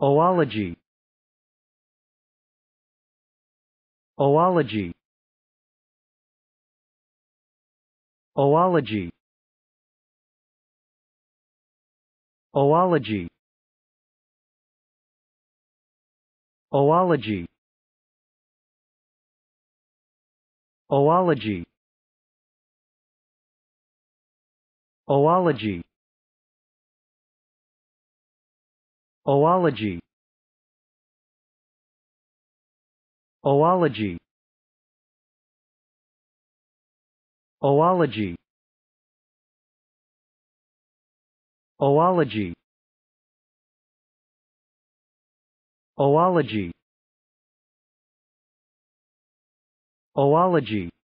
Oology Oology Oology Oology Oology Oology Oology Oology Oology Oology Oology Oology Oology